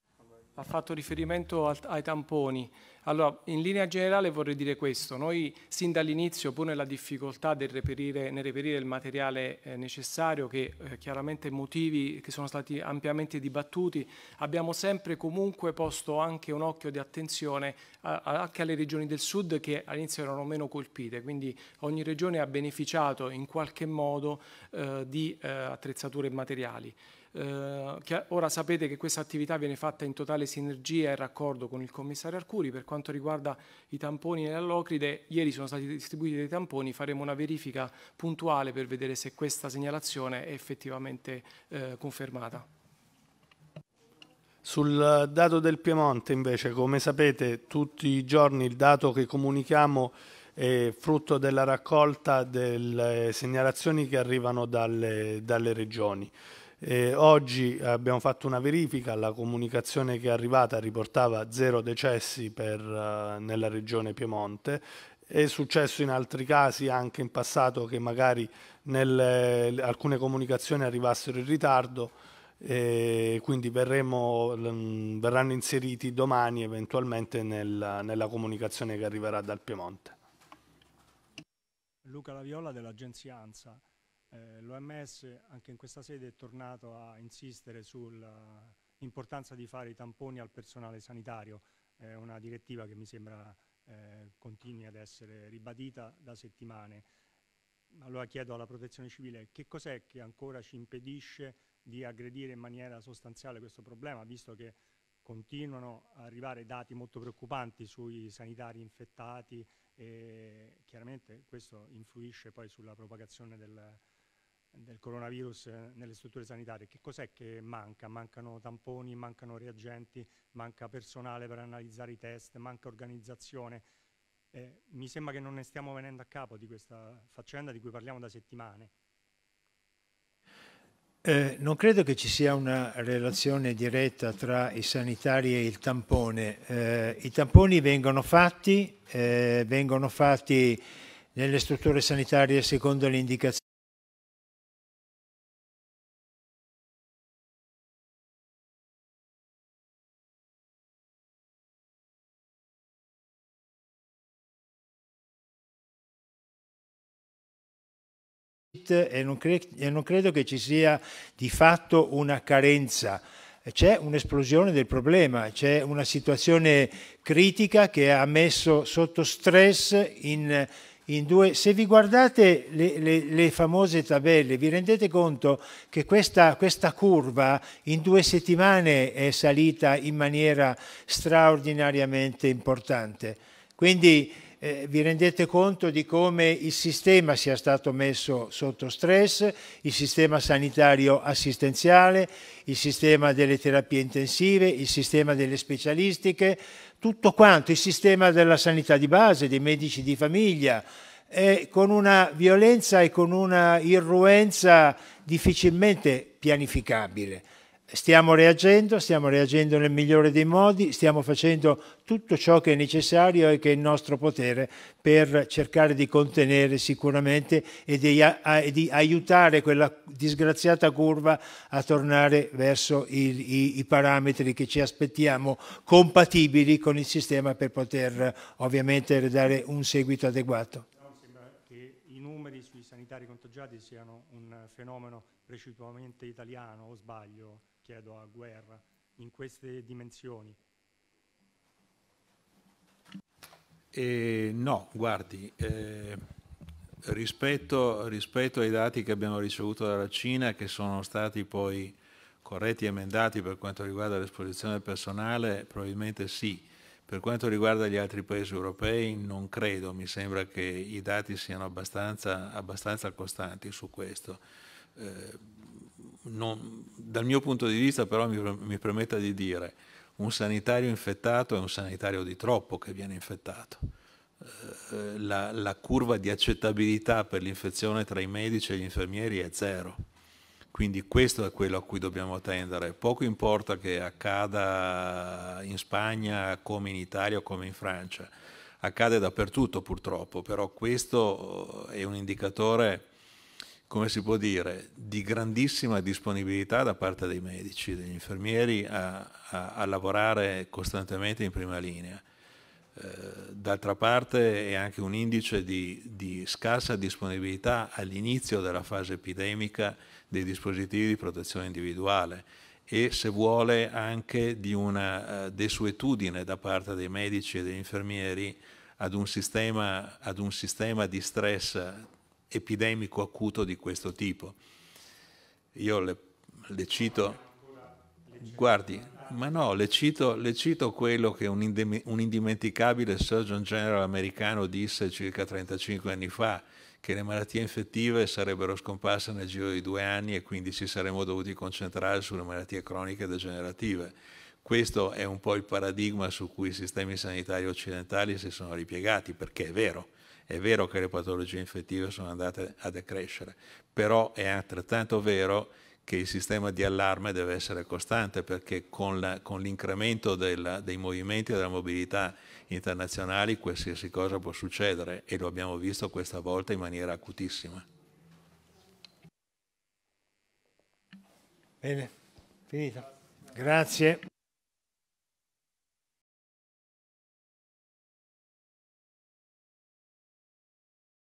ha fatto riferimento al, ai tamponi. Allora, in linea generale vorrei dire questo, noi sin dall'inizio, pur nella difficoltà del reperire, nel reperire il materiale eh, necessario, che eh, chiaramente motivi che sono stati ampiamente dibattuti, abbiamo sempre comunque posto anche un occhio di attenzione a, a, anche alle regioni del sud che all'inizio erano meno colpite, quindi ogni regione ha beneficiato in qualche modo eh, di eh, attrezzature e materiali eh, ora sapete che questa attività viene fatta in totale sinergia e raccordo con il commissario Arcuri. Per quanto riguarda i tamponi e l'allocride, ieri sono stati distribuiti dei tamponi, faremo una verifica puntuale per vedere se questa segnalazione è effettivamente eh, confermata. Sul dato del Piemonte invece, come sapete, tutti i giorni il dato che comunichiamo è frutto della raccolta delle segnalazioni che arrivano dalle, dalle regioni. Eh, oggi abbiamo fatto una verifica, la comunicazione che è arrivata riportava zero decessi per, eh, nella regione Piemonte. È successo in altri casi anche in passato che magari nelle, alcune comunicazioni arrivassero in ritardo, eh, quindi verremo, mm, verranno inseriti domani eventualmente nel, nella comunicazione che arriverà dal Piemonte. Luca Laviola dell'agenzia ANSA eh, l'OMS anche in questa sede è tornato a insistere sull'importanza di fare i tamponi al personale sanitario, è eh, una direttiva che mi sembra eh, continui ad essere ribadita da settimane. Allora chiedo alla protezione civile che cos'è che ancora ci impedisce di aggredire in maniera sostanziale questo problema, visto che continuano ad arrivare dati molto preoccupanti sui sanitari infettati e chiaramente questo influisce poi sulla propagazione del, del coronavirus eh, nelle strutture sanitarie. Che cos'è che manca? Mancano tamponi, mancano reagenti, manca personale per analizzare i test, manca organizzazione. Eh, mi sembra che non ne stiamo venendo a capo di questa faccenda di cui parliamo da settimane. Eh, non credo che ci sia una relazione diretta tra i sanitari e il tampone. Eh, I tamponi vengono fatti, eh, vengono fatti nelle strutture sanitarie secondo le indicazioni deficit e non, e non credo che ci sia di fatto una carenza c'è un'esplosione del problema, c'è una situazione critica che ha messo sotto stress in, in due... Se vi guardate le, le, le, famose tabelle, vi rendete conto che questa, questa, curva in due settimane è salita in maniera straordinariamente importante. Quindi eh, vi rendete conto di come il sistema sia stato messo sotto stress, il sistema sanitario assistenziale, il sistema delle terapie intensive, il sistema delle specialistiche, tutto quanto, il sistema della sanità di base, dei medici di famiglia, eh, con una violenza e con una irruenza difficilmente pianificabile. Stiamo reagendo, stiamo reagendo nel migliore dei modi, stiamo facendo tutto ciò che è necessario e che è in nostro potere per cercare di contenere sicuramente e di, e di aiutare quella disgraziata curva a tornare verso i, i, i, parametri che ci aspettiamo compatibili con il sistema per poter ovviamente dare un seguito adeguato. No, sembra che i numeri sui sanitari contagiati siano un fenomeno precipitamente italiano o sbaglio? chiedo a Guerra, in queste dimensioni? Eh, no, guardi, eh, rispetto, rispetto, ai dati che abbiamo ricevuto dalla Cina, che sono stati poi corretti e emendati per quanto riguarda l'esposizione del personale, probabilmente sì. Per quanto riguarda gli altri paesi europei, non credo, mi sembra che i dati siano abbastanza, abbastanza costanti su questo. Eh, non, dal mio punto di vista però mi, mi permetta di dire, un sanitario infettato è un sanitario di troppo che viene infettato. Eh, eh, la, la, curva di accettabilità per l'infezione tra i medici e gli infermieri è zero. Quindi questo è quello a cui dobbiamo tendere. Poco importa che accada in Spagna, come in Italia o come in Francia. Accade dappertutto purtroppo, però questo eh, è un indicatore come si può dire, di grandissima disponibilità da parte dei medici, degli infermieri a, a, a lavorare costantemente in prima linea. Eh, d'altra parte è anche un indice di, di scarsa disponibilità all'inizio della fase epidemica dei dispositivi di protezione individuale e se vuole anche di una eh, desuetudine da parte dei medici e degli infermieri ad un sistema, ad un sistema di stress epidemico acuto di questo tipo. Io le, le cito, guardi, ma no, le cito, le cito quello che un, indim un indimenticabile Surgeon General americano disse circa 35 anni fa, che le malattie infettive sarebbero scomparse nel giro di due anni e quindi ci saremmo dovuti concentrare sulle malattie croniche degenerative. Questo è un po' il paradigma su cui i sistemi sanitari occidentali si sono ripiegati, perché è vero. È vero che le patologie infettive sono andate a decrescere, però è altrettanto vero che il sistema di allarme deve essere costante perché con, la, con l'incremento della, dei movimenti e della mobilità internazionali qualsiasi cosa può succedere e lo abbiamo visto questa volta in maniera acutissima. Bene, finita. Grazie.